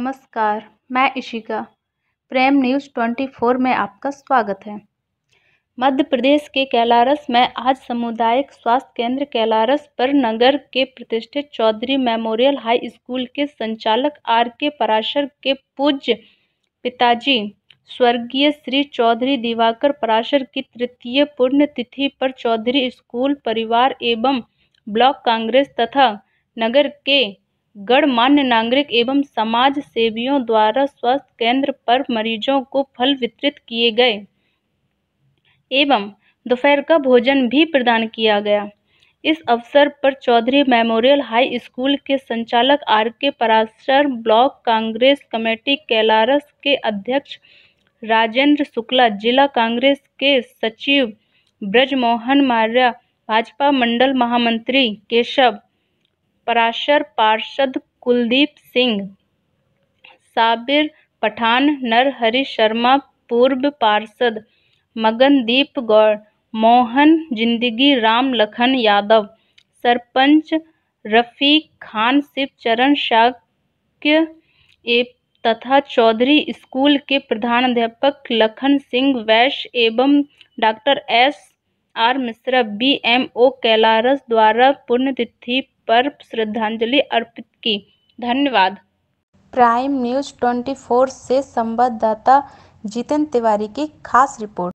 नमस्कार मैं Ishika Prem news twenty four में आपका स्वागत है मध्य प्रदेश के कैलारस में आज सामुदायिक स्वास्थ्य केंद्र कैलारस पर नगर के प्रतिष्ठित चौधरी मेमोरियल हाई स्कूल के संचालक आर के पराशर के पूज्य पिताजी स्वर्गीय श्री चौधरी दिवाकर पराशर की तृतीय पुण्यतिथि पर चौधरी स्कूल परिवार एवं ब्लॉक कांग्रेस तथा नगर के गणमान्य नागरिक एवं समाज सेवियों द्वारा स्वास्थ्य केंद्र पर मरीजों को फल वितरित किए गए एवं दोपहर का भोजन भी प्रदान किया गया इस अवसर पर चौधरी मेमोरियल हाई स्कूल के संचालक R K Parashar block Congress committee Kailaras के अध्यक्ष राजेंद्र शुक्ला जिला कांग्रेस के सचिव ब्रजमोहन मार्या भाजपा मंडल महामंत्री केशव पराशर पार्षद कुलदीप सिंह साबिर पठान नरहरि शर्मा पूर्व पार्षद मगनदीप गौड़ मोहन जिंदगी राम लखन यादव सरपंच रफी खान शिव चरण शाक्य तथा चौधरी स्कूल के प्रधानाध्यापक लखन सिंह वैश्य एवं doctor S R Mishra B M O Kailaras द्वारा पुण्यतिथि पर श्रद्धांजलि अर्पित की धन्यवाद प्राइम न्यूज़ ट्वेंटी फोर से संवाददाता जितेंद्र तिवारी की खास रिपोर्ट